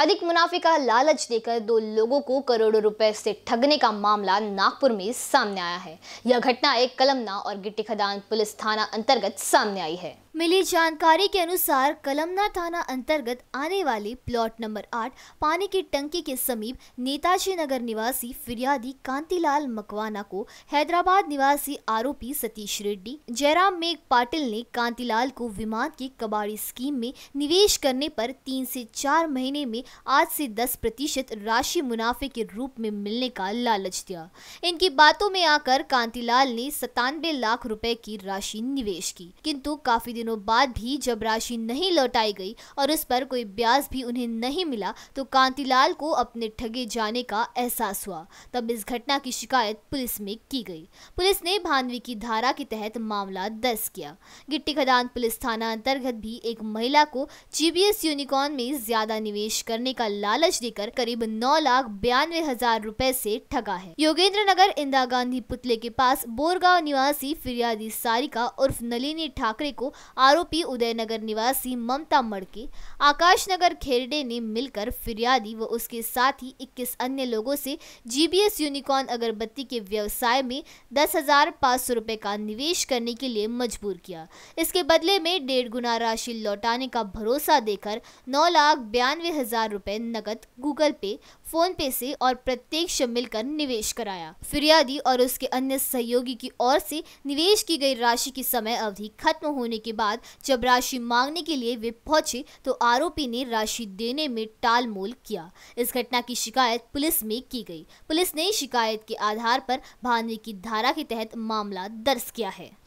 अधिक मुनाफे का लालच देकर दो लोगों को करोड़ों रुपए से ठगने का मामला नागपुर में सामने आया है यह घटना एक कलमना और गिट्टी खदान पुलिस थाना अंतर्गत सामने आई है मिली जानकारी के अनुसार कलमना थाना अंतर्गत आने वाले प्लॉट नंबर आठ पानी की टंकी के समीप नेताजी नगर निवासी फिरियादी कांतिलाल मकवाना को हैदराबाद निवासी आरोपी सतीश रेड्डी जयराम मेघ पाटिल ने कांतिलाल को विमान की कबाड़ी स्कीम में निवेश करने पर तीन से चार महीने में आज से दस प्रतिशत राशि मुनाफे के रूप में मिलने का लालच दिया इनकी बातों में आकर कांतिलाल ने सतानवे लाख रुपए की राशि निवेश की किंतु काफी दिनों दिनों बाद भी जब राशि नहीं लौटाई गई और उस पर कोई ब्याज भी उन्हें नहीं मिला तो कांतिलाल को अपने ठगे जाने का एहसास हुआ तब इस घटना की शिकायत पुलिस में की गई पुलिस ने भानवी की धारा के तहत मामला दर्ज किया गिट्टी खदान पुलिस थाना अंतर्गत भी एक महिला को जीबीएस यूनिकॉर्न में ज्यादा निवेश करने का लालच देकर करीब नौ लाख बयानवे हजार रूपए से ठगा है योगेंद्र नगर इंदिरा गांधी पुतले के पास बोरगांव निवासी फिरियादी सारिका उर्फ नलिनी ठाकरे को आरोपी उदयनगर निवासी ममता मड़के आकाशनगर खेरडे ने मिलकर फिरियादी व उसके साथ ही 21 अन्य लोगों से जीबीएस यूनिकॉर्न अगरबत्ती के व्यवसाय में दस हजार पाँच सौ रुपये का निवेश करने के लिए मजबूर किया इसके बदले में डेढ़ गुना राशि लौटाने का भरोसा देकर नौ लाख बयानवे हजार रुपये नकद गूगल पे फोन पे से और प्रत्यक्ष मिलकर निवेश कराया फिरियादी और उसके अन्य सहयोगी की ओर से निवेश की गई राशि की समय अवधि खत्म होने के बाद जब राशि मांगने के लिए वे पहुंचे तो आरोपी ने राशि देने में टालमोल किया इस घटना की शिकायत पुलिस में की गई पुलिस ने शिकायत के आधार पर भानवी की धारा के तहत मामला दर्ज किया है